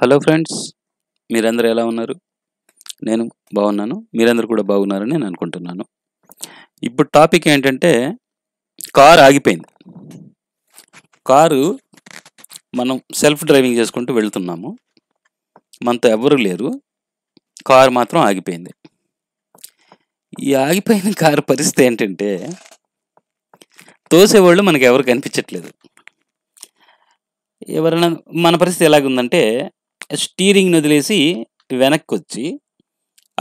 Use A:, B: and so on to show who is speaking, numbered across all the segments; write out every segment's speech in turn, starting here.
A: hello friends మీరందరూ ఎలా ఉన్నారు నేను బాగున్నాను మీరందరూ కూడా బాగున్నారని నేను అనుకుంటున్నాను ఇప్పుడు టాపిక్ ఏంటంటే కారు ఆగిపోయింది కారు మనం సెల్ఫ్ డ్రైవింగ్ చేసుకుంటూ వెళ్తున్నాము మనతో ఎవరు లేరు కారు మాత్రం ఆగిపోయింది ఈ ఆగిపోయిన కారు పరిస్థితి ఏంటంటే తోసేవాళ్ళు మనకు ఎవరు కనిపించట్లేదు ఎవరైనా మన పరిస్థితి ఎలాగుందంటే స్టీరింగ్ని వదిలేసి వెనక్కి వచ్చి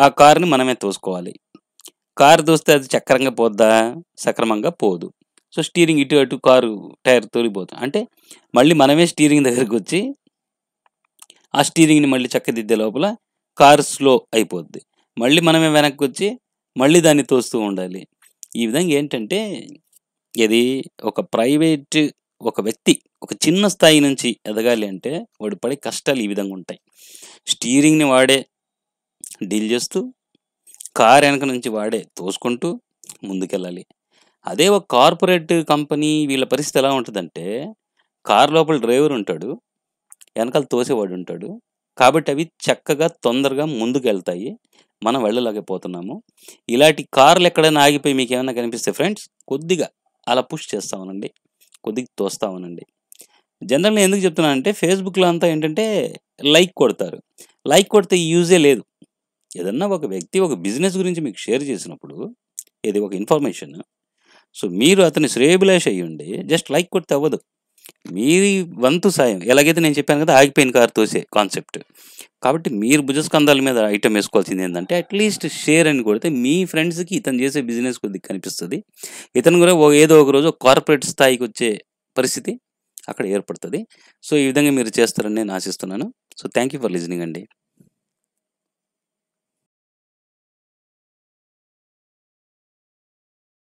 A: ఆ కారుని మనమే తోసుకోవాలి కారు తోస్తే అది చక్రంగా పోద్దా సక్రమంగా పోదు సో స్టీరింగ్ ఇటు అటు కారు టైర్ తోలిపోతుంది అంటే మళ్ళీ మనమే స్టీరింగ్ దగ్గరికి వచ్చి ఆ స్టీరింగ్ని మళ్ళీ చక్కదిద్దే లోపల కారు స్లో అయిపోద్ది మళ్ళీ మనమే వెనక్కి వచ్చి మళ్ళీ దాన్ని తోస్తూ ఉండాలి ఈ విధంగా ఏంటంటే ఇది ఒక ప్రైవేట్ ఒక వ్యక్తి ఒక చిన్న స్థాయి నుంచి ఎదగాలి అంటే వాడు పడే కష్టాలు ఈ విధంగా ఉంటాయి స్టీరింగ్ని వాడే డీల్ చేస్తూ కార్ వెనక నుంచి వాడే తోసుకుంటూ ముందుకెళ్ళాలి అదే ఒక కార్పొరేట్ కంపెనీ వీళ్ళ పరిస్థితి ఎలా ఉంటుందంటే కార్ లోపల డ్రైవర్ ఉంటాడు వెనకాల తోసేవాడు ఉంటాడు కాబట్టి అవి చక్కగా తొందరగా ముందుకు వెళ్తాయి మనం పోతున్నాము ఇలాంటి కార్లు ఎక్కడైనా ఆగిపోయి మీకు ఏమైనా కనిపిస్తే ఫ్రెండ్స్ కొద్దిగా అలా పుష్ చేస్తా కొద్దిగా తోస్తా జనరల్ జనరల్గా ఎందుకు చెప్తున్నాను అంటే ఫేస్బుక్లో అంతా ఏంటంటే లైక్ కొడతారు లైక్ కొడితే యూజే లేదు ఏదన్నా ఒక వ్యక్తి ఒక బిజినెస్ గురించి మీకు షేర్ చేసినప్పుడు ఇది ఒక ఇన్ఫర్మేషన్ సో మీరు అతని అయ్యి అయ్యండి జస్ట్ లైక్ కొడితే అవ్వదు మీ వంతు సాయం ఎలాగైతే నేను చెప్పాను కదా ఆగిపోయిన కారు తోసే కాన్సెప్ట్ కాబట్టి మీరు భుజస్కందాల మీద ఐటమ్ వేసుకోవాల్సింది ఏంటంటే అట్లీస్ట్ షేర్ అని కొడితే మీ ఫ్రెండ్స్కి ఇతను చేసే బిజినెస్ కొద్దిగా కనిపిస్తుంది ఇతను కూడా ఏదో ఒక రోజు కార్పొరేట్ స్థాయికి వచ్చే పరిస్థితి అక్కడ ఏర్పడుతుంది సో ఈ విధంగా మీరు చేస్తారని నేను ఆశిస్తున్నాను so thank you for listening అండి